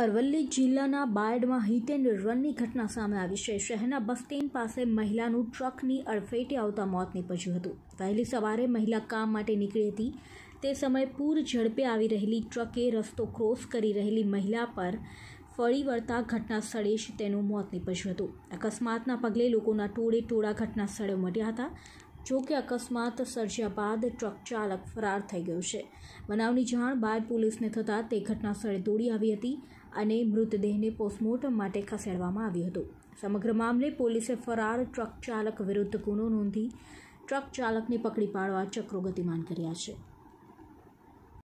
અરવલ્લી જિલ્લાના બાયડમાં હિતેન્દ્ર રનની ઘટના સામે આવી છે શહેરના બસ સ્ટેન્ડ પાસે મહિલાનું ટ્રકની અડફેટે આવતા મોત નીપજ્યું હતું વહેલી સવારે મહિલા કામ માટે નીકળી હતી તે સમયે પૂર ઝડપે આવી રહેલી ટ્રકે રસ્તો ક્રોસ કરી રહેલી મહિલા પર ફળી વળતા ઘટના સ્થળે જ તેનું મોત નીપજ્યું હતું અકસ્માતના પગલે લોકોના ટોળે ટોળા ઘટના સ્થળે ઉમટ્યા હતા જોકે અકસ્માત સર્જ્યા બાદ ટ્રક ચાલક ફરાર થઈ ગયો છે બનાવની જાણ બાદ પોલીસને થતાં તે ઘટનાસ્થળે દોડી આવી હતી અને મૃતદેહને પોસ્ટમોર્ટમ માટે ખસેડવામાં આવ્યું હતું સમગ્ર મામલે પોલીસે ફરાર ટ્રક ચાલક વિરુદ્ધ ગુનો નોંધી ટ્રક ચાલકને પકડી પાડવા ચક્રો ગતિમાન કર્યા છે